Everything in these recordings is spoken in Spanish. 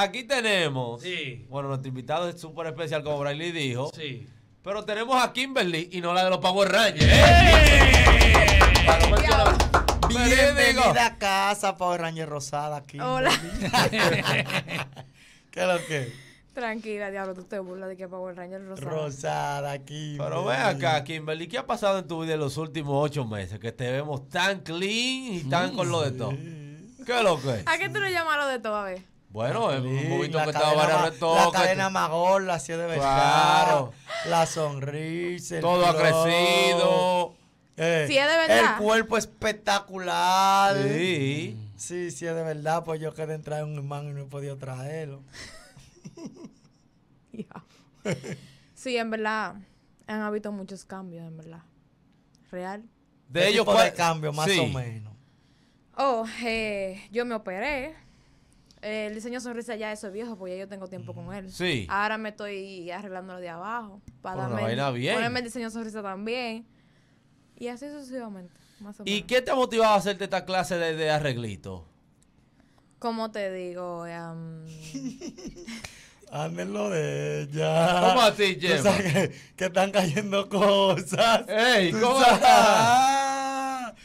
aquí tenemos. Sí. Bueno, nuestro invitado es súper especial, como Brayley dijo. Sí. Pero tenemos a Kimberly y no la de los Power Rangers. ¡Eh! Bienvenida a casa, Power Ranger Rosada Kimberly. Hola. ¿Qué es lo que? Tranquila, diablo, tú te burlas de que Power Ranger Rosada. Rosada, Kimberly. Pero ve acá, Kimberly, ¿qué ha pasado en tu vida en los últimos ocho meses? Que te vemos tan clean y tan con lo de todo. ¿Qué es lo que es? ¿A qué tú le llamas lo de todo, a ver? Bueno, es un momento que estaba variando La cadena Magol, la es de verdad, la sonrisa, Todo ha crecido. Eh, sí, es de verdad. El cuerpo espectacular. Sí. Sí, sí, es de verdad. Pues yo quedé entrar en un hermano y no he podido traerlo. sí, en verdad. Han habido muchos cambios, en verdad. Real. De ellos, ¿cuál cambio, más o menos? Oh, eh, yo me operé eh, el diseño sonrisa ya eso es viejo, porque ya yo tengo tiempo con él. Sí. Ahora me estoy arreglando lo de abajo. Para darme, bien. ponerme el diseño sonrisa también. Y así sucesivamente. ¿Y qué te ha motivado a hacerte esta clase de, arreglito? ¿Cómo te digo? Um... de ella. ¿Cómo así, Gemma? Que, están cayendo cosas. ¡Ey! ¿Cómo estás?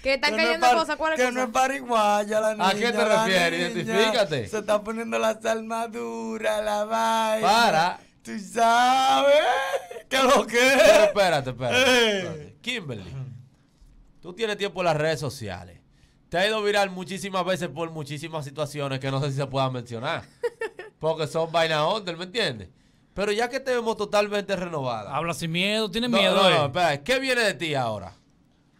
Que están cayendo no es cosas, Que no es pariguaya la niña. ¿A qué te refieres? Identifícate. Se está poniendo las armaduras, la vaina. Para. Tú sabes que lo que es. Pero espérate, eh. espérate. Kimberly, tú tienes tiempo en las redes sociales. Te ha ido viral muchísimas veces por muchísimas situaciones que no sé si se puedan mencionar. porque son vaina under, ¿me entiendes? Pero ya que te vemos totalmente renovada. Habla sin miedo, tiene miedo. No, no, eh. espera, ¿qué viene de ti ahora?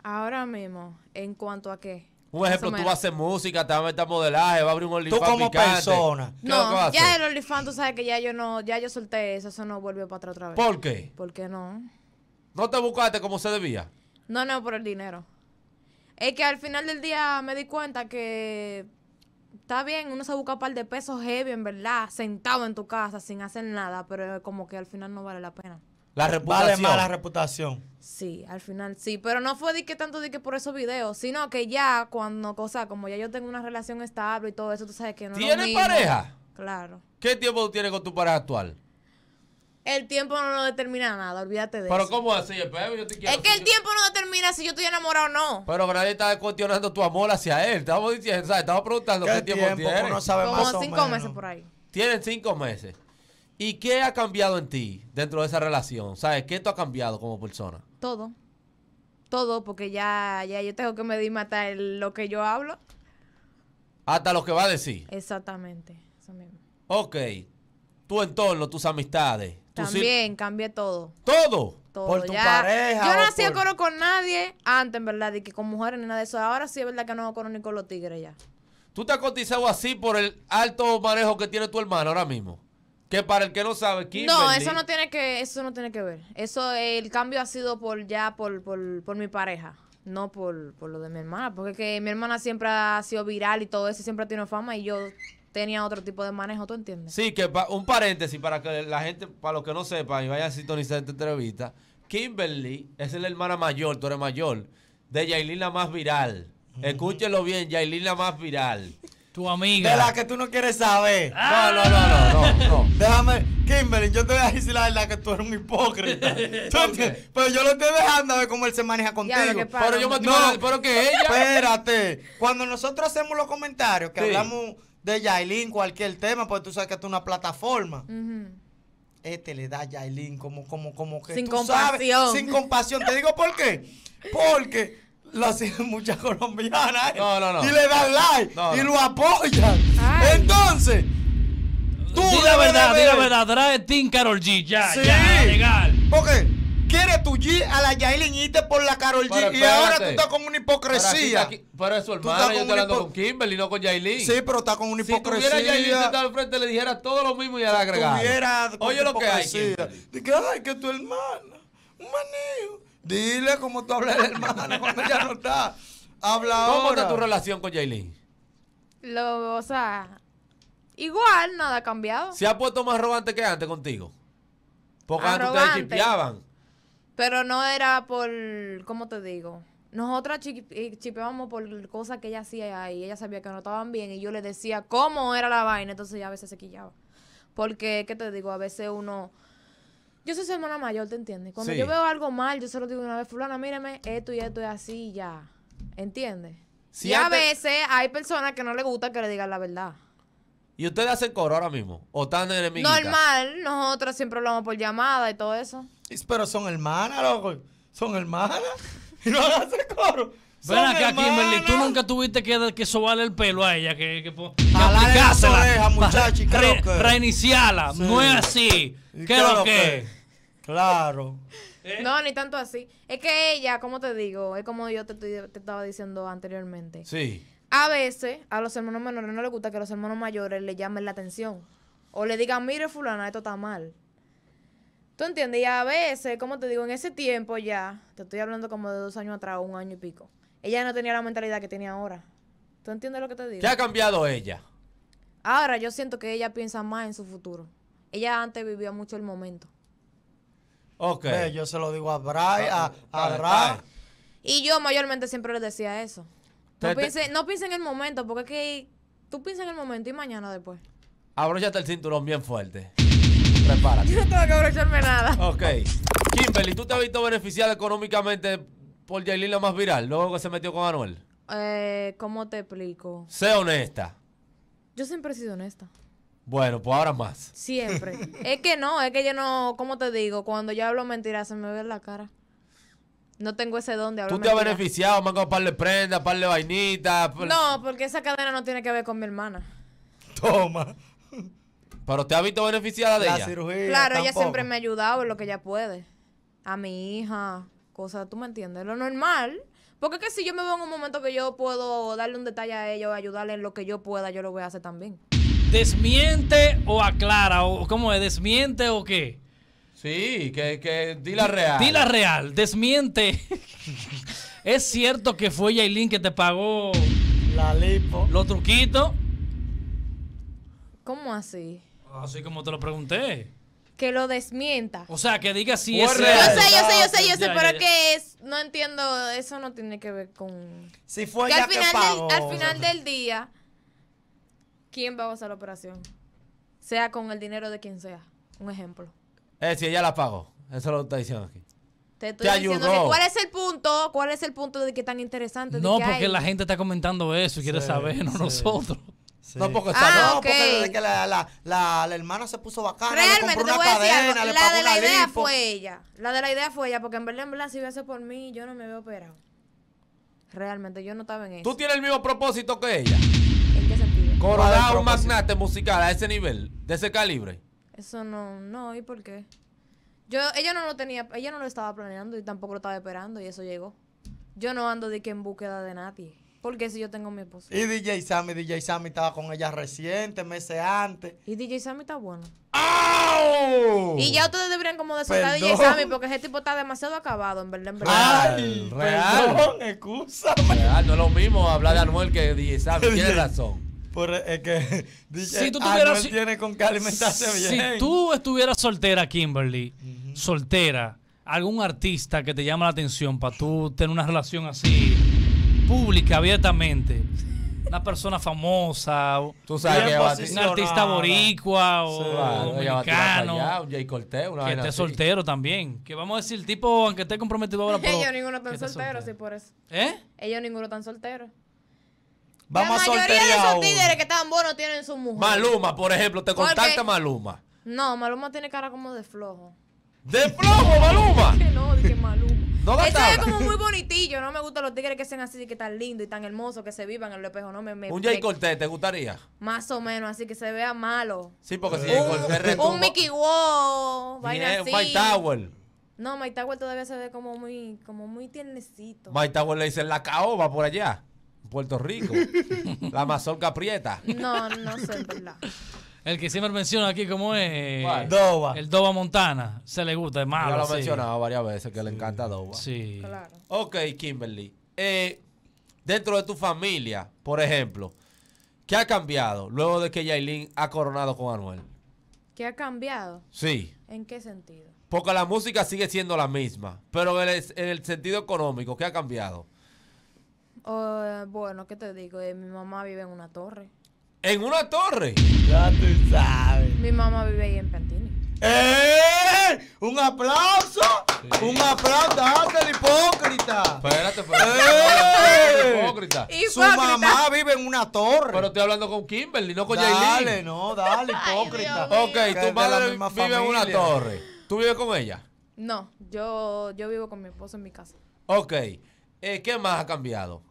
Ahora mismo, ¿en cuanto a qué? Un ejemplo, tú vas a hacer música, te vas a meter modelaje, va a abrir un OnlyFans. Tú como persona. No, ya el OnlyFans, tú sabes que ya yo no, ya yo solté eso, eso no vuelve para atrás otra vez. ¿Por qué? qué no. ¿No te buscaste como se debía? No, no, por el dinero. Es que al final del día me di cuenta que está bien, uno se busca un par de pesos heavy, en verdad, sentado en tu casa sin hacer nada, pero como que al final no vale la pena. La reputación. Vale más la reputación. Sí, al final sí, pero no fue de que tanto de que por esos videos, sino que ya cuando, cosa como ya yo tengo una relación estable y todo eso, tú sabes que no. ¿Tienes pareja? Claro. ¿Qué tiempo tienes con tu pareja actual? El tiempo no lo determina nada, olvídate de eso. Pero ¿cómo así? yo te quiero, es que el tiempo no determina si yo estoy enamorado o no. Pero nadie está cuestionando tu amor hacia él. Estamos diciendo, ¿sabes? Estamos preguntando qué, tiempo, No Como cinco meses por ahí. Tienen cinco meses. ¿Y qué ha cambiado en ti dentro de esa relación? ¿Sabes? ¿Qué tú has cambiado como persona? Todo. Todo, porque ya, ya yo tengo que medir matar lo que yo hablo. Hasta lo que va a decir. Exactamente. Ok. Tu entorno, tus amistades. También, cambié todo. ¿Todo? Por tu pareja. Yo no hacía coro con nadie antes, en verdad, Y que con mujeres ni nada de eso. Ahora sí es verdad que no hago coro ni con los tigres ya. ¿Tú te has cotizado así por el alto manejo que tiene tu hermano ahora mismo? Que para el que no sabe, Kimberly... No, eso no tiene que, eso no tiene que ver. Eso, el cambio ha sido por ya, por, mi pareja. No por, lo de mi hermana, porque que mi hermana siempre ha sido viral y todo eso, siempre ha fama y yo tenía otro tipo de manejo, ¿tú entiendes? Sí, que un paréntesis para que la gente, para los que no sepan y vayan a sintonizar esta entrevista, Kimberly es la hermana mayor, tú eres mayor, de Yailin la más viral. Escúchelo bien, Yailin la más viral. Tu amiga. De la que tú no quieres saber. Ah. No, no, no, no, no, Déjame, Kimberly, yo te voy a decir la verdad que tú eres un hipócrita. pero yo lo estoy dejando a ver cómo él se maneja contigo. pero yo me no, pero que ella. Espérate. Cuando nosotros hacemos los comentarios, que hablamos de Yailin, cualquier tema, porque tú sabes que esto es una plataforma. este le da a Yailin como, como, como que. Sin compasión. sin compasión. Te digo por qué. Porque lo hacen muchas colombianas. ¿eh? No, no, Y le dan like y lo apoyan. Entonces, tú. Di la verdad, di la verdad. Trae Team Carol G. Ya, sí. ya, legal. ¿Por qué? Quiere tu G a la Yailin y te por la Carol G. y ahora tú estás con una hipocresía. Pero, eso, pero es su yo con Kimberly, no con Yailin. Sí, pero está con una hipocresía. Si tuviera Yailin sentada al frente, le dijera todo lo mismo y la agregar. Oye lo que hay. Dice, ay, que tu hermana, un manejo. Dile cómo tú hablas hermana cuando ella no está. Habla ¿Cómo está tu relación con Jaylin? Lo, o sea, igual, nada ha cambiado. ¿Se ha puesto más arrogante que antes contigo? Porque antes ustedes chipeaban. Pero no era por, ¿cómo te digo? Nosotras eh, chipeábamos por cosas que ella hacía y ella sabía que no estaban bien y yo le decía cómo era la vaina, entonces ya a veces se quillaba. Porque, ¿qué te digo? A veces uno yo soy su hermana mayor, ¿te entiendes? Cuando yo veo algo mal, yo se lo digo una vez, fulana, míreme, esto y esto es así y ya. ¿Entiendes? y a veces hay personas que no le gusta que le digan la verdad. ¿Y ustedes hacen coro ahora mismo? ¿O están enemigas? Normal, nosotros siempre hablamos por llamada y todo eso. Pero son hermanas, loco. Son hermanas. Y no hacen coro. Ven acá, Kimberly, tú nunca tuviste que, que sobarle el pelo a ella, que, que, que aplicársela, reiniciarla, no es así, ¿qué lo que? Claro. ¿Eh? No, ni tanto así. Es que ella, como te digo, es como yo te, te estaba diciendo anteriormente. Sí. A veces a los hermanos menores no les gusta que los hermanos mayores le llamen la atención. O le digan, mire fulana, esto está mal. ¿Tú entiendes? Y a veces, como te digo, en ese tiempo ya, te estoy hablando como de dos años atrás, un año y pico ella no tenía la mentalidad que tiene ahora. ¿Tú entiendes lo que te digo? ¿Qué ha cambiado ella? Ahora yo siento que ella piensa más en su futuro. Ella antes vivía mucho el momento. Ok. yo se lo digo a Bray, a, ah, ah, ah. Y yo mayormente siempre le decía eso. No piense, en el momento, porque es que tú piensas en el momento y mañana después. Abróchate el cinturón bien fuerte. Prepárate. Yo no tengo que abrocharme nada. Ok. Kimberly, ¿tú te has visto beneficiada económicamente por Yailin la más viral, luego que se metió con Anuel? Eh, ¿Cómo te explico? Sé honesta. Yo siempre he sido honesta. Bueno, pues ahora más. Siempre. es que no, es que yo no, ¿cómo te digo? Cuando yo hablo mentiras se me ve en la cara. No tengo ese don de hablar. Tú te has beneficiado, me han par de prendas, par de vainitas. No, porque esa cadena no tiene que ver con mi hermana. Toma. Pero te ha visto beneficiada de la ella. Cirugía, claro, ella siempre me ha ayudado en lo que ella puede. A mi hija cosa tú me entiendes, lo normal. Porque que si yo me veo en un momento que yo puedo darle un detalle a ellos, ayudarle en lo que yo pueda, yo lo voy a hacer también. ¿Desmiente o aclara? ¿Cómo es? ¿Desmiente o qué? Sí, que, que di la real. Di la real, desmiente. ¿Es cierto que fue Yailin que te pagó la lipo? Los truquitos. ¿Cómo así? Así como te lo pregunté que lo desmienta. O sea, que diga si es yo sé, yo sé, yo sé, pero ¿qué que es, no entiendo, eso no tiene que ver con... Si fue al final, del, al final del día, ¿quién va a usar la operación? Sea con el dinero de quien sea. Un ejemplo. Eh, si ella la pagó. Eso lo está diciendo aquí. Te estoy cuál es el punto, cuál es el punto de que tan interesante. No, porque la gente está comentando eso y quiere saber nosotros. No, porque ah, está no, desde que la, la, la, hermana se puso bacana, Realmente, le compró una decir, La de la idea fue ella. La de la idea fue ella, porque en verdad, en verdad, si hubiese por mí, yo no me veo operado. Realmente, yo no estaba en eso. ¿Tú tienes el mismo propósito que ella? ¿En qué un magnate musical a ese nivel, de ese calibre. Eso no, no, ¿y por qué? Yo, ella no lo tenía, ella no lo estaba planeando y tampoco lo estaba esperando y eso llegó. Yo no ando de que en búsqueda de nadie. Porque si yo tengo mi esposa? Y DJ Sammy, DJ Sammy estaba con ella reciente, meses antes. Y DJ Sammy está bueno. ¡Ah! Y ya ustedes deberían como de a DJ Sammy porque ese tipo está demasiado acabado, en verdad. En verdad. Ay, real. Perdón, Real, no es lo mismo hablar de Anuel que DJ Sammy. Tienes razón. Por, es que DJ si tú si, tiene con que alimentarse bien. Si tú estuvieras soltera, Kimberly, soltera, algún artista que te llama la atención para tú tener una relación así pública abiertamente. Una persona famosa, un artista boricua o dominicano. que esté soltero también. Que vamos a decir, tipo, aunque esté comprometido ahora. Ellos ninguno están solteros, sí, por eso. ¿Eh? Ellos ninguno están solteros. Vamos la mayoría a de esos que estaban buenos tienen su mujer. Maluma, por ejemplo, te contacta Maluma. No, Maluma tiene cara como de flojo. ¿De flojo, Maluma? no, Maluma. No Eso es como muy bonitillo. No me gustan los tigres que sean así, que tan lindos y tan hermosos, que se vivan en el espejo. No, me, me un Jay Cortez, ¿te gustaría? Más o menos, así que se vea malo. Sí, porque si Jay Cortez Un Mickey Wall, Un Mike Tower. No, Mike Tower todavía se ve como muy, como muy tiernecito. Mike Tower le dicen la caoba por allá. Puerto Rico. la mazorca prieta. No, no sé, verdad. El que siempre menciona aquí como es eh, El Dova Montana. Se le gusta, es malo. Ya lo he mencionado varias veces que le encanta Dova. Sí. Claro. Ok, Kimberly. Eh, dentro de tu familia, por ejemplo, ¿qué ha cambiado luego de que Yailin ha coronado con Manuel? ¿Qué ha cambiado? Sí. ¿En qué sentido? Porque la música sigue siendo la misma, pero en el, sentido económico, ¿qué ha cambiado? Eh, bueno, ¿qué te digo? mi mamá vive en una torre en una torre. Ya tú sabes. Mi mamá vive ahí en Pantini. ¡Eh! ¡Un aplauso! ¡Un aplauso! ¡Date el hipócrita! Espérate, espérate. ¡Eh! Hipócrita. hipócrita. Su mamá vive en una torre. Pero estoy hablando con Kimberly, no con Jaylin. Dale, no, dale, hipócrita. ok, tu madre vive en una torre. ¿Tú vives con ella? No, yo, yo vivo con mi esposo en mi casa. Ok. Eh, ¿Qué más ha cambiado?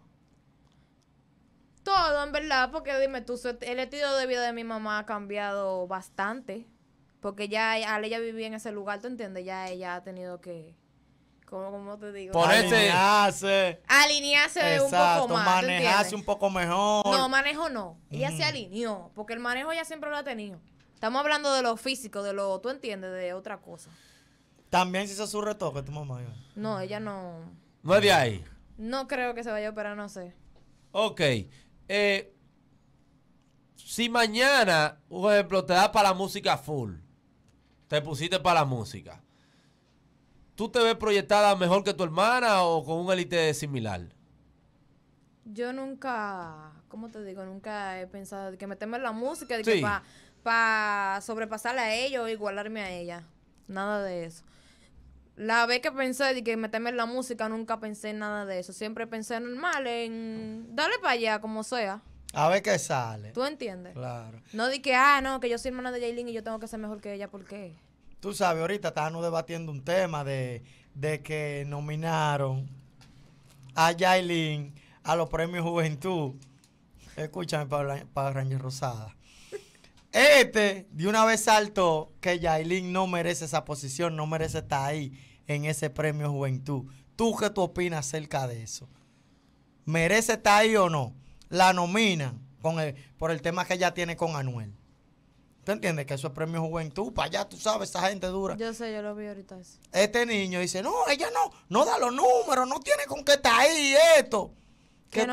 Todo, en verdad, porque dime tú, el estilo de vida de mi mamá ha cambiado bastante. Porque ya al ella vivía en ese lugar, ¿tú entiendes? Ya ella ha tenido que. ¿Cómo, te digo? Alinearse. Alinearse un poco más. Manejarse un poco mejor. No, manejo no. Ella se mm. alineó. Porque el manejo ya siempre lo ha tenido. Estamos hablando de lo físico, de lo. ¿Tú entiendes? De otra cosa. ¿También se hizo su retoque tu mamá? No, ella no. ¿No es de ahí? No creo que se vaya a operar, no sé. Ok. Eh, si mañana, por ejemplo, te das para la música full, te pusiste para la música, ¿tú te ves proyectada mejor que tu hermana o con un élite similar? Yo nunca, ¿cómo te digo? Nunca he pensado que me en la música, para sobrepasar a ella o igualarme a ella. Nada de eso. La vez que pensé de que meterme en la música, nunca pensé en nada de eso. Siempre pensé normal, en dale para allá, como sea. A ver qué sale. ¿Tú entiendes? Claro. No di que, ah, no, que yo soy hermana de Jaylin y yo tengo que ser mejor que ella, ¿por qué? Tú sabes, ahorita estábamos debatiendo un tema de, que nominaron a Jaylin a los premios Juventud. Escúchame, para, para Ranger Rosada. Este de una vez saltó que Yailin no merece esa posición, no merece estar ahí en ese premio Juventud. ¿Tú qué tú opinas acerca de eso? ¿Merece estar ahí o no? La nominan con el, por el tema que ella tiene con Anuel. ¿Te entiendes? Que eso es premio juventud. Para allá, tú sabes, esa gente dura. Yo sé, yo lo vi ahorita. Este niño dice, no, ella no, no da los números, no tiene con qué estar ahí esto. ¿Qué de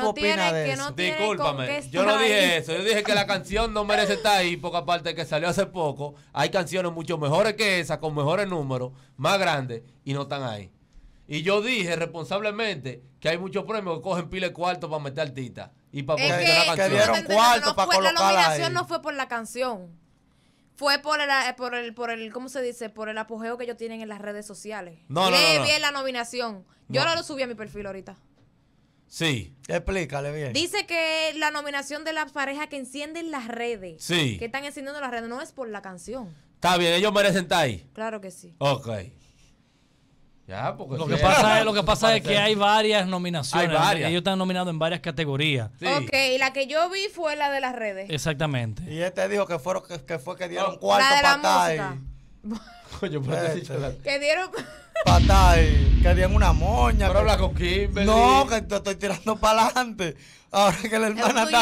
eso? Discúlpame, yo no dije eso. Yo dije que la canción no merece estar ahí, porque aparte que salió hace poco, hay canciones mucho mejores que esa, con mejores números, más grandes, y no están ahí. Y yo dije responsablemente que hay muchos premios que cogen pile cuarto para meter tita y para poner la canción. dieron cuarto no, para fue, La nominación no fue por la canción. Fue por el, eh, por el, por el, ¿cómo se dice? Por el apogeo que ellos tienen en las redes sociales. No, no, no, la nominación. Yo ahora lo subí a mi perfil ahorita. Sí. Explícale bien. Dice que la nominación de la pareja que encienden las redes. Sí. Que están encendiendo las redes. No es por la canción. Está bien, ellos merecen estar ahí. Claro que sí. Ok. Ya, porque lo, que pasa es, que hay varias nominaciones. Hay varias. Ellos están nominados en varias categorías. Sí. Ok, y la que yo vi fue la de las redes. Exactamente. Y este dijo que, fueron, que, fue que dieron cuarto para estar ahí. Coño, este. Que dieron que Querían una moña. Pero habla con Kimberly. No, que te estoy tirando para adelante. Ahora que la hermana está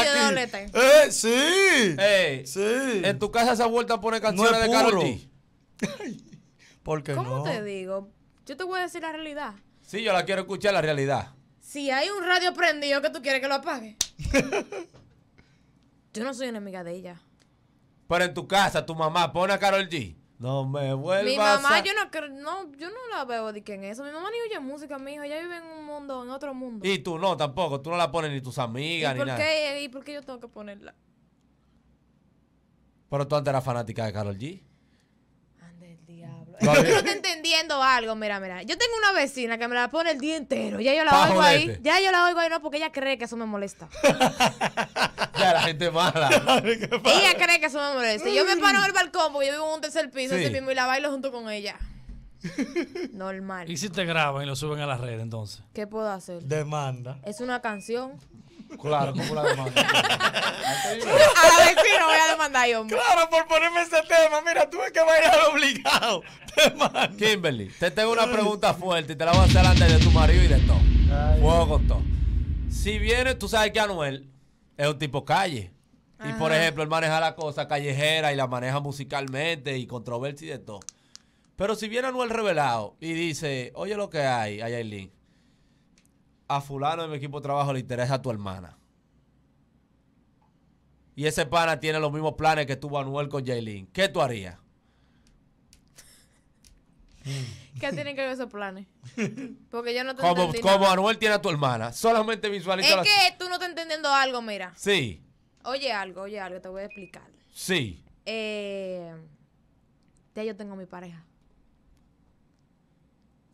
aquí. ¡Eh, sí! Eh, sí! En tu casa se ha vuelto a poner canciones de Carol G. ¿Por qué ¿Cómo no? te digo? Yo te voy a decir la realidad. Sí, yo la quiero escuchar, la realidad. Si hay un radio prendido que tú quieres que lo apague. yo no soy enemiga de ella. Pero en tu casa, tu mamá pone a Carol G. No me vuelvas Mi mamá, a... yo, no, no, yo no la veo de que en eso. Mi mamá ni oye música, mi hijo. Ella vive en un mundo, en otro mundo. Y tú no, tampoco. Tú no la pones ni tus amigas, ni por Qué, ¿Y por qué yo tengo que ponerla? Pero tú antes eras fanática de Carol G. Yo entendiendo algo, mira, mira. Yo tengo una vecina que me la pone el día entero. Ya yo la oigo ahí. Ya yo la oigo ahí, no, porque ella cree que eso me molesta. ya, la gente mala. ella cree que eso me molesta. Yo me paro en el balcón porque yo vivo en un tercer piso, así mismo, y la bailo junto con ella. Normal. ¿Y si te graban y lo suben a las redes entonces? ¿Qué puedo hacer? Demanda. Es una canción. Claro, la demanda? a la voy a demandar yo. Claro, por ponerme ese tema. Mira, tú tuve que bailar obligado. Kimberly, te tengo una pregunta fuerte y te la voy a hacer antes de tu marido y de todo. Juego con todo. Si viene, tú sabes que Anuel es un tipo calle. Y por ejemplo, él maneja la cosa callejera y la maneja musicalmente y controversia y de todo. Pero si viene Anuel revelado y dice, oye lo que hay, Ayailín, a fulano de mi equipo de trabajo le interesa a tu hermana. Y ese pana tiene los mismos planes que tuvo Anuel con Jaylin. ¿Qué tú harías? ¿Qué tienen que ver esos planes? Porque yo no te como, Como Anuel tiene a tu hermana. Solamente visualiza. Es que tú no estás entendiendo algo, mira. Sí. Oye algo, oye algo, te voy a explicar. Sí. Eh, ya yo tengo mi pareja.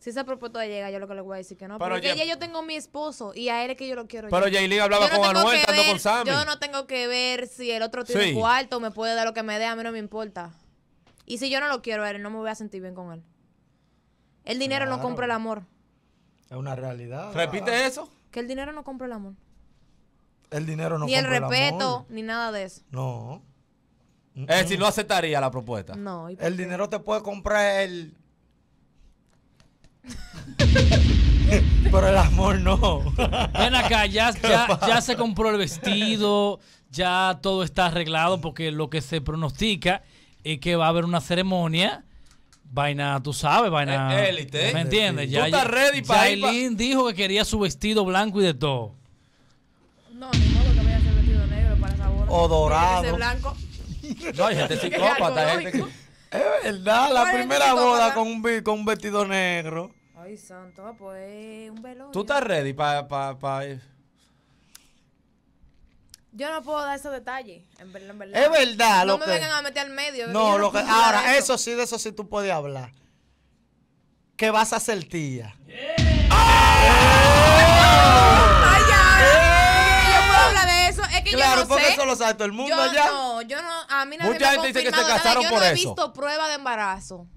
Si esa propuesta llega, yo lo que le voy a decir que no. Pero porque yo tengo mi esposo y a él es que yo lo quiero. Pero Jaylin hablaba con Anuel, tanto con Sammy. Yo no tengo que ver si el otro tiene sí. cuarto, me puede dar lo que me dé, a mí no me importa. Y si yo no lo quiero a él, no me voy a sentir bien con él. El dinero no compra el amor. Es una realidad. ¿Repite ah, ah. eso? Que el dinero no compra el amor. El dinero no compra el amor. Ni el respeto, ni nada de eso. No. Es decir, no aceptaría la propuesta. No. el dinero te puede comprar el Pero el amor no. Ven acá, ya, ya, se compró el vestido, ya todo está arreglado porque lo que se pronostica es que va a haber una ceremonia. Vaina, tú sabes, vaina. Élite. Eh, eh, ¿Me eh. entiendes? Ya, estás ready para dijo que quería su vestido blanco y de todo. No, ni modo que vaya a ser vestido negro para esa O dorado. No, hay gente psicópata, gente es verdad, la primera boda con un, con vestido negro. Ay, santo, ah, pues un velo ¿Tú estás ready para pa, pa Yo no puedo dar esos detalles, en verdad. lo que. Es verdad. No me vengan a meter al medio. No, lo que... ahora, eso. sí, de eso sí tú puedes hablar. ¿Qué vas a hacer, tía? de todo el mundo yo No, yo no, a mí nadie Mucha me gente dice que se casaron por eso. Yo no he visto prueba de embarazo.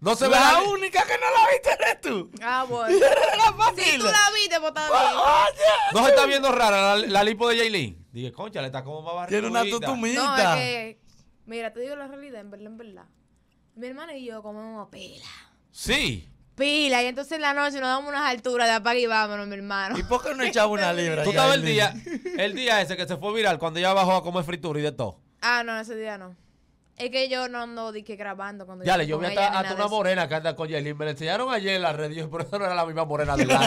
No se ve la única que no la viste eres tú. Ah, bueno. Si tú la viste, pues está No se está viendo rara la, lipo de Jaylin. Dije, concha, le está como más Tiene una tutumita. No, es que, mira, te digo la realidad, en verdad, en verdad. Mi hermana y yo comemos pela. Sí. Pila, y entonces en la noche nos damos unas alturas de apague y vámonos, mi hermano. ¿Y por qué no echaba una libra? Tú estabas el día, el día ese que se fue viral cuando ella bajó a comer fritura y de todo. Ah, no, ese día no. Es que yo no ando dije, grabando cuando Ya le, yo vi hasta, hasta una morena que anda con Jaylin, Me la enseñaron ayer en la red. Yo, pero eso no era la misma morena de live.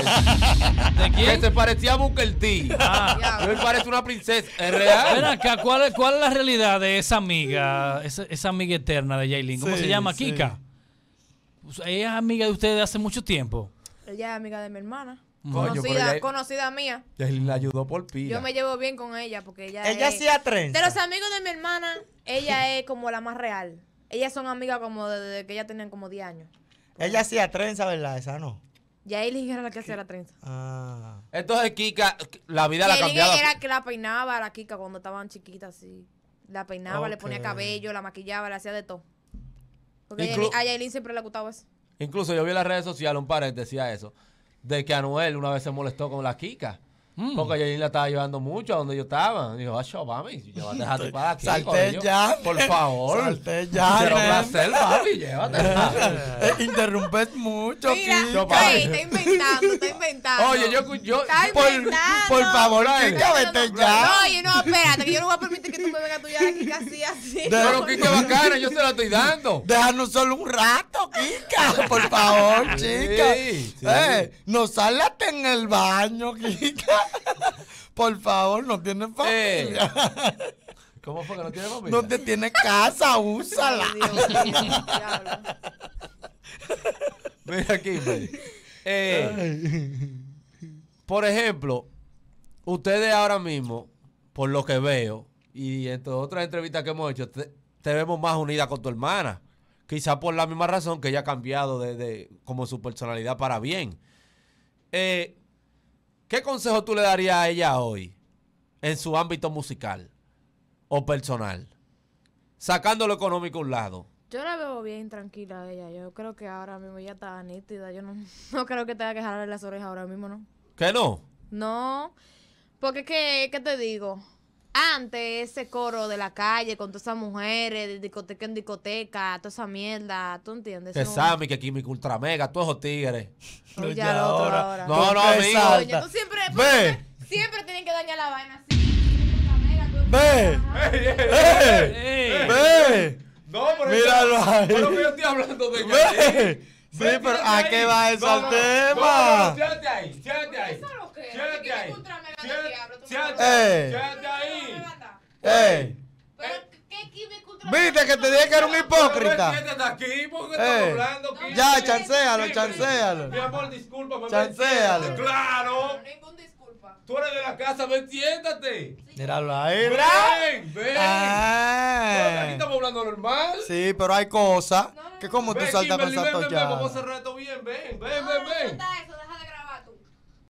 ¿De quién? Que se parecía a Booker T. Ah. Yo parece una princesa. ¿Es real? Ven acá, ¿cuál, ¿cuál, es la realidad de esa amiga, esa, esa amiga eterna de Jaylin, ¿Cómo se llama? Kika. Pues, ella es amiga de ustedes hace mucho tiempo. Ella es amiga de mi hermana. Mm. conocida, conocida mía. Él la ayudó por pila. Yo me llevo bien con ella porque ella. Ella hacía trenza. De los amigos de mi hermana, ella es como la más real. Ellas son amigas como desde que ella tenían como 10 años. Ella hacía trenza, ¿verdad? Esa no. Ya él era la que hacía la trenza. Ah. Entonces Kika, la vida la cambiaba. Ella era que la peinaba a la Kika cuando estaban chiquitas, así. La peinaba, le ponía cabello, la maquillaba, le hacía de todo. Porque a Yailin siempre le gustaba eso. Incluso yo vi en las redes sociales un paréntesis decía eso, de que Anuel una vez se molestó con la Kika. Mm. Porque ella la estaba llevando mucho a donde yo estaba. Dijo, ah, mami, voy a dejar para aquí. salté ya. Por favor. Salté ya. Pero un placer, papi, llévate. Eh, interrumpes mucho, Mira, Kika. está inventando, está inventando. Oye, yo, yo está por, inventando. por favor, Kika, vete no, ya. No, oye, no, espérate, que yo no voy a permitir que tú me vengas tú ya aquí así, así. Pero Kika bacana, yo se la estoy dando. Déjanos solo un rato, Kika, por favor, chica. Eh, no sálate en el baño, Kika. Por favor, no tienen familia. Eh. ¿Cómo fue que no tiene familia? No te tiene casa, úsala. Mira aquí, eh, por ejemplo, ustedes ahora mismo, por lo que veo, y en todas otras entrevistas que hemos hecho, te, vemos más unida con tu hermana. quizá por la misma razón que ella ha cambiado de, de, como su personalidad para bien. Eh, ¿Qué consejo tú le darías a ella hoy en su ámbito musical o personal? Sacando lo económico a un lado. Yo la veo bien tranquila a ella. Yo creo que ahora mismo ella está nítida. Yo no, creo que tenga que jalarle las orejas ahora mismo, ¿no? ¿Qué no? No. Porque, que, qué te digo? antes ese coro de la calle con todas esas mujeres, de discoteca en discoteca, toda esa mierda, ¿tú entiendes? Que Sammy, que químico Ultra Mega, todos esos tigres. No, no, amigo. tú siempre, siempre tienen que dañar la vaina así. Ve. Ve. Ve. No, pero Míralo ahí. Pero estoy hablando de Ve. Sí, pero ¿a qué va eso al tema? Siéntate ahí, siéntate ahí. Siéntate ahí. Ey. ahí. Ey. Viste que te dije que era un hipócrita. Siéntate aquí porque estamos hablando. Ya, chancéalo, chancéalo. Mi amor, discúlpame. Chancéalo. Claro. Tú eres de la casa, ven, siéntate. Míralo ahí. Ven, ven. Ah. Aquí estamos hablando normal. Sí, pero hay cosas que como tú saltas para ven, ven, ven, vamos a cerrar esto bien. Ven, ven, ven, ven.